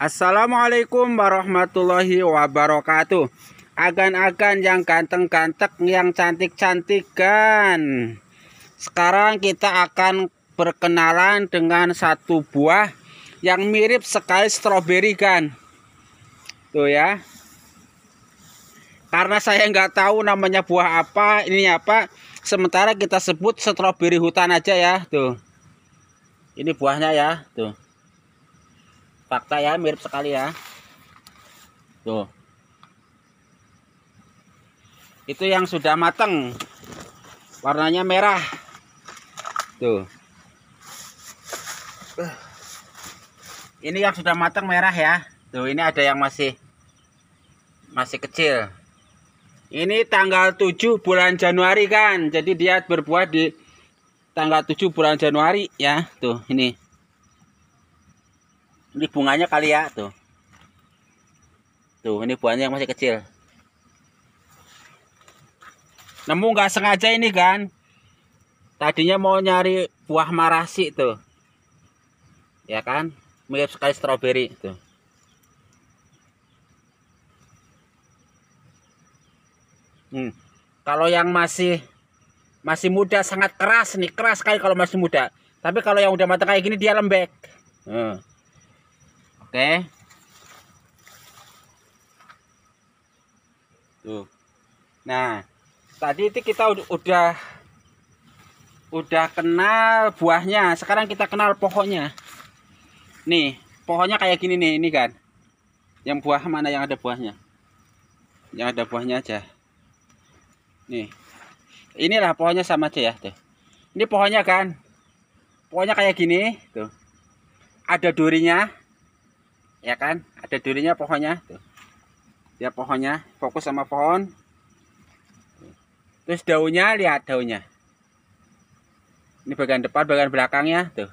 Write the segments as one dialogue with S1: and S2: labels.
S1: Assalamualaikum warahmatullahi wabarakatuh. Agan-agan yang ganteng-ganteng, yang cantik cantik kan? Sekarang kita akan berkenalan dengan satu buah yang mirip sekali stroberi kan. Tuh ya. Karena saya nggak tahu namanya buah apa, ini apa. Sementara kita sebut stroberi hutan aja ya, tuh. Ini buahnya ya, tuh fakta ya mirip sekali ya tuh itu yang sudah matang warnanya merah tuh ini yang sudah matang merah ya tuh ini ada yang masih masih kecil ini tanggal 7 bulan Januari kan jadi dia berbuah di tanggal 7 bulan Januari ya tuh ini ini bunganya kali ya tuh. Tuh ini buahnya yang masih kecil. Nemu nggak sengaja ini kan? Tadinya mau nyari buah marasi tuh. Ya kan? Mirip sekali stroberi tuh. Hmm. Kalau yang masih masih muda sangat keras nih, keras sekali kalau masih muda. Tapi kalau yang udah matang kayak gini dia lembek. Hmm. Oke. Tuh. Nah, tadi itu kita udah udah kenal buahnya. Sekarang kita kenal pohonnya. Nih, pohonnya kayak gini nih, ini kan. Yang buah mana yang ada buahnya? Yang ada buahnya aja. Nih. Inilah pohonnya sama aja ya, tuh. Ini pohonnya kan. Pohonnya kayak gini, tuh. Ada durinya, ya kan ada durinya pohonnya tuh ya pohonnya fokus sama pohon terus daunnya lihat daunnya ini bagian depan bagian belakangnya tuh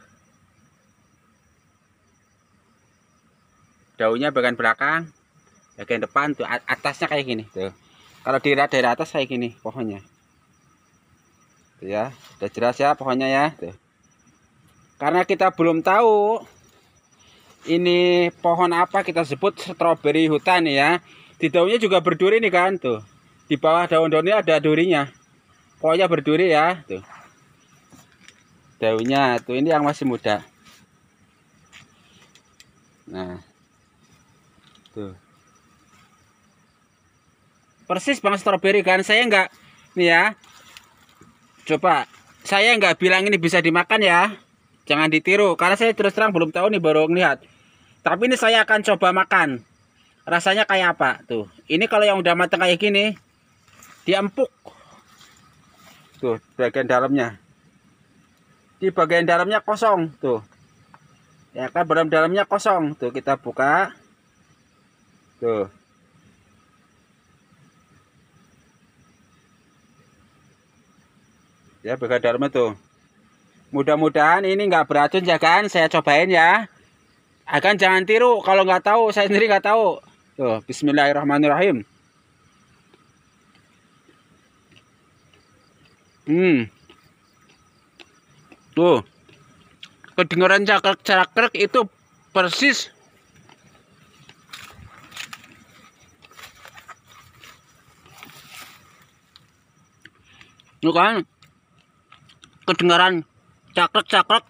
S1: daunnya bagian belakang bagian depan tuh atasnya kayak gini tuh kalau di daerah atas kayak gini pohonnya tuh ya udah jelas ya pohonnya ya tuh karena kita belum tahu ini pohon apa kita sebut stroberi hutan ya di daunnya juga berduri nih kan tuh di bawah daun-daunnya ada durinya pokoknya berduri ya tuh daunnya tuh ini yang masih muda nah tuh persis bang stroberi kan saya enggak nih ya coba saya enggak bilang ini bisa dimakan ya Jangan ditiru karena saya terus terang belum tahu nih baru ngelihat. Tapi ini saya akan coba makan. Rasanya kayak apa tuh? Ini kalau yang udah matang kayak gini dia empuk. Tuh bagian dalamnya. Di bagian dalamnya kosong tuh. Ya kan dalam dalamnya kosong tuh kita buka. Tuh. Ya bagian dalamnya tuh. Mudah-mudahan ini nggak beracun ya kan. Saya cobain ya. Akan jangan tiru kalau nggak tahu. Saya sendiri nggak tahu. Tuh, Bismillahirrahmanirrahim. Hmm. Tuh. Kedengaran cakrek-cakrek itu persis Tuh kan kedengaran cakrek cakrek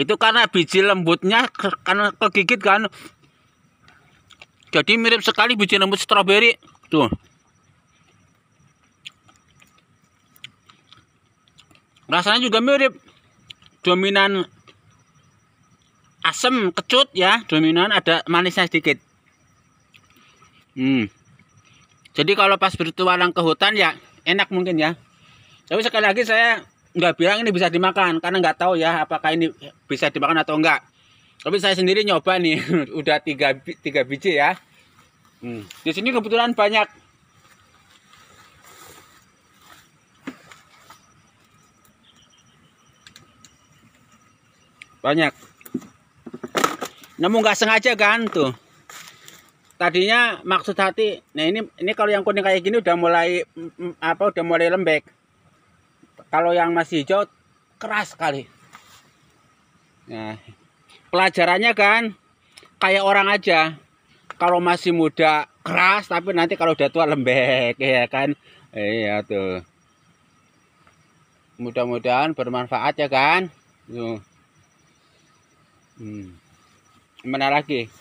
S1: itu karena biji lembutnya karena kegigit kan jadi mirip sekali biji lembut stroberi tuh rasanya juga mirip dominan asem kecut ya dominan ada manisnya sedikit hmm. jadi kalau pas bertualang ke hutan ya enak mungkin ya tapi sekali lagi saya nggak bilang ini bisa dimakan karena nggak tahu ya apakah ini bisa dimakan atau enggak tapi saya sendiri nyoba nih udah tiga, tiga biji ya hmm. di sini kebetulan banyak banyak namun nggak sengaja kan tuh tadinya maksud hati nah ini ini kalau yang kuning kayak gini udah mulai mm, mm, apa udah mulai lembek kalau yang masih hijau keras sekali nah pelajarannya kan kayak orang aja kalau masih muda keras tapi nanti kalau udah tua lembek ya kan iya tuh mudah-mudahan bermanfaat ya kan tuh hmm. mana lagi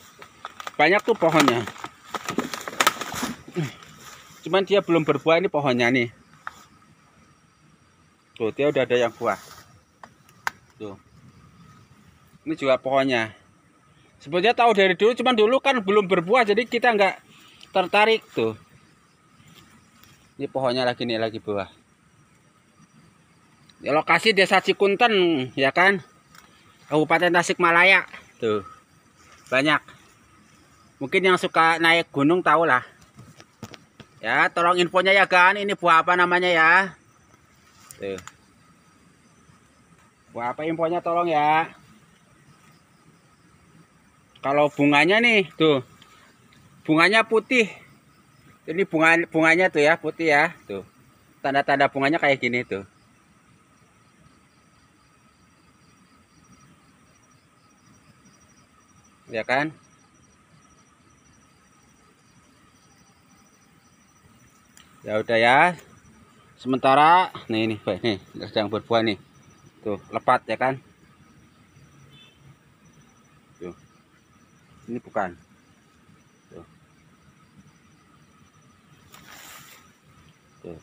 S1: banyak tuh pohonnya cuman dia belum berbuah ini pohonnya nih tuh dia udah ada yang buah tuh ini juga pohonnya sebenarnya tahu dari dulu cuman dulu kan belum berbuah jadi kita nggak tertarik tuh ini pohonnya lagi nih lagi buah di ya, lokasi desa Cikunten ya kan Kabupaten Tasikmalaya tuh banyak mungkin yang suka naik gunung tahu lah ya tolong infonya ya kan ini buah apa namanya ya Tuh. Wah, apa infonya tolong ya. Kalau bunganya nih, tuh. Bunganya putih. Ini bunga bunganya tuh ya, putih ya, tuh. Tanda-tanda bunganya kayak gini tuh. Ya kan? Ya udah ya sementara nih ini nih nih sedang berbuah nih tuh lepat ya kan tuh ini bukan tuh tuh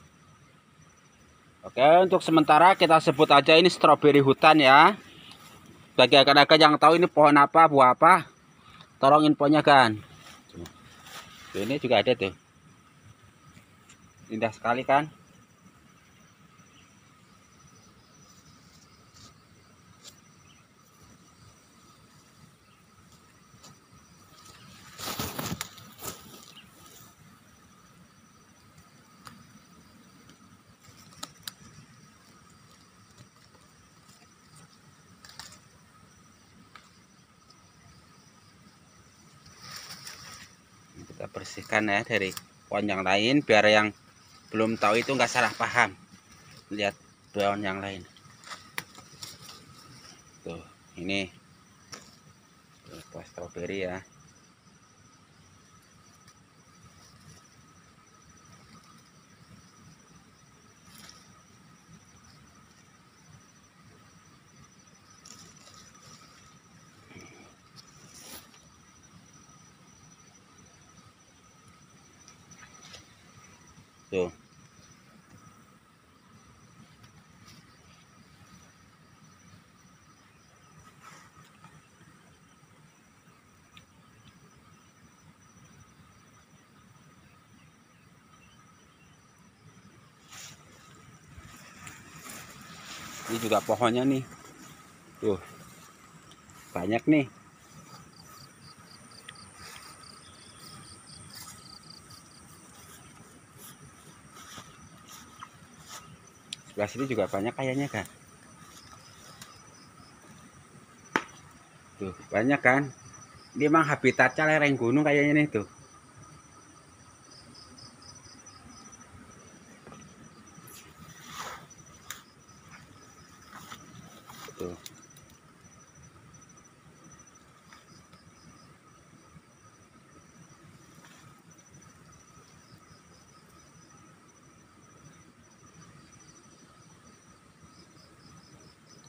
S1: oke untuk sementara kita sebut aja ini stroberi hutan ya bagi akan-akan yang tahu ini pohon apa buah apa tolong infonya kan tuh. tuh, ini juga ada tuh indah sekali kan dibersihkan ya dari pohon yang lain biar yang belum tahu itu nggak salah paham lihat pohon yang lain tuh ini buah stroberi ya ini juga pohonnya nih tuh banyak nih sebelah sini juga banyak kayaknya kan tuh banyak kan ini emang habitatnya lereng gunung kayaknya nih tuh